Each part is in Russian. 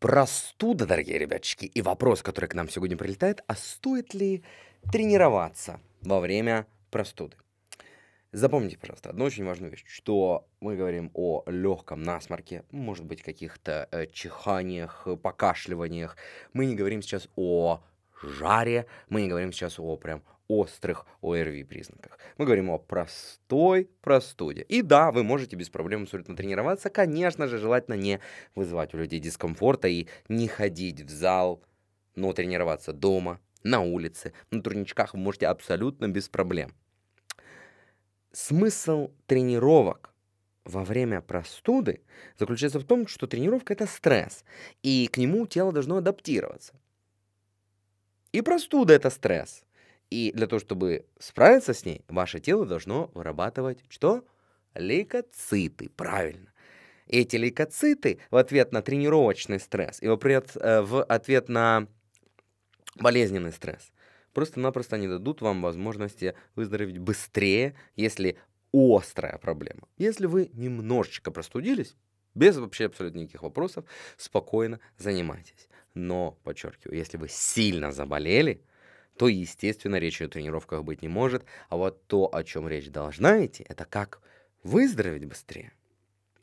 простуда, дорогие ребяточки, и вопрос, который к нам сегодня прилетает, а стоит ли тренироваться во время простуды? Запомните, пожалуйста, одну очень важную вещь, что мы говорим о легком насморке, может быть, каких-то э, чиханиях, э, покашливаниях. Мы не говорим сейчас о жаре. Мы не говорим сейчас о прям острых ОРВИ признаках. Мы говорим о простой простуде. И да, вы можете без проблем абсолютно тренироваться. Конечно же, желательно не вызывать у людей дискомфорта и не ходить в зал, но тренироваться дома, на улице, на турничках вы можете абсолютно без проблем. Смысл тренировок во время простуды заключается в том, что тренировка — это стресс, и к нему тело должно адаптироваться. И простуда – это стресс. И для того, чтобы справиться с ней, ваше тело должно вырабатывать что? Лейкоциты, правильно. Эти лейкоциты в ответ на тренировочный стресс и в ответ, э, в ответ на болезненный стресс просто-напросто не дадут вам возможности выздороветь быстрее, если острая проблема. Если вы немножечко простудились, без вообще абсолютно никаких вопросов, спокойно занимайтесь. Но, подчеркиваю, если вы сильно заболели, то, естественно, речи о тренировках быть не может. А вот то, о чем речь должна идти, это как выздороветь быстрее.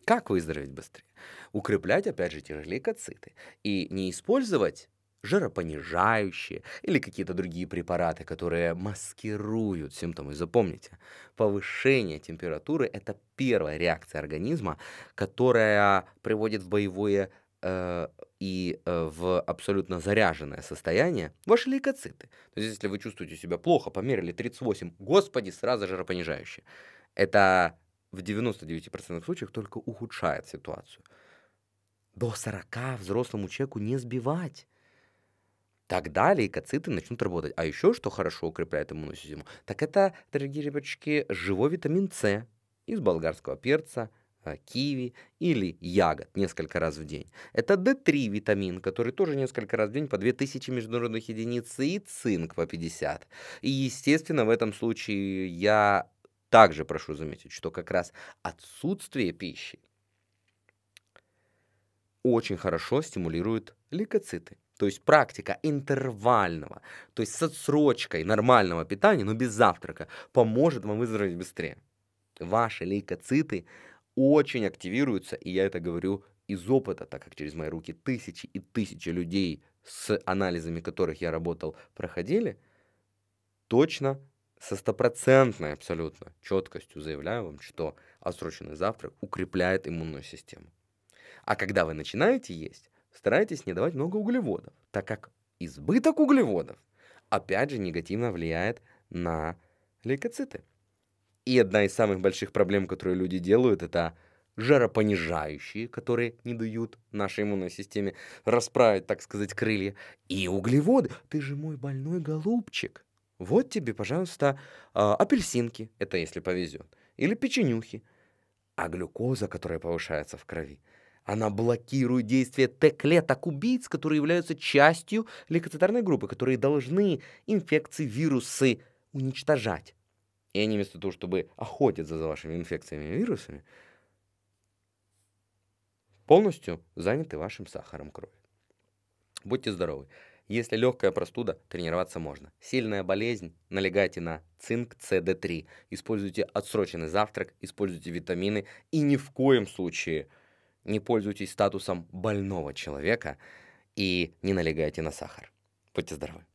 Как выздороветь быстрее? Укреплять, опять же, те же лейкоциты. И не использовать жиропонижающие или какие-то другие препараты, которые маскируют симптомы. Запомните, повышение температуры – это первая реакция организма, которая приводит в боевое Э, и э, в абсолютно заряженное состояние ваши лейкоциты. То есть, если вы чувствуете себя плохо, померили 38, господи, сразу жаропонижающее. Это в 99% случаев только ухудшает ситуацию. До 40 взрослому человеку не сбивать. Тогда лейкоциты начнут работать. А еще что хорошо укрепляет иммунную систему, так это, дорогие ребяточки, живой витамин С из болгарского перца – а, киви или ягод несколько раз в день. Это D3 витамин, который тоже несколько раз в день по 2000 международных единиц и цинк по 50. И, естественно, в этом случае я также прошу заметить, что как раз отсутствие пищи очень хорошо стимулирует лейкоциты. То есть практика интервального, то есть с отсрочкой нормального питания, но без завтрака, поможет вам выздороветь быстрее. Ваши лейкоциты очень активируются, и я это говорю из опыта, так как через мои руки тысячи и тысячи людей с анализами которых я работал, проходили, точно со стопроцентной абсолютно четкостью заявляю вам, что отсроченный завтрак укрепляет иммунную систему. А когда вы начинаете есть, старайтесь не давать много углеводов, так как избыток углеводов опять же негативно влияет на лейкоциты. И одна из самых больших проблем, которые люди делают, это жаропонижающие, которые не дают нашей иммунной системе расправить, так сказать, крылья, и углеводы. Ты же мой больной голубчик. Вот тебе, пожалуйста, а, апельсинки, это если повезет, или печенюхи. А глюкоза, которая повышается в крови, она блокирует действие Т-клеток убийц, которые являются частью лейкоцитарной группы, которые должны инфекции, вирусы уничтожать. И они вместо того, чтобы охотиться за вашими инфекциями и вирусами, полностью заняты вашим сахаром крови. Будьте здоровы. Если легкая простуда, тренироваться можно. Сильная болезнь, налегайте на цинк CD3. Используйте отсроченный завтрак, используйте витамины и ни в коем случае не пользуйтесь статусом больного человека и не налегайте на сахар. Будьте здоровы.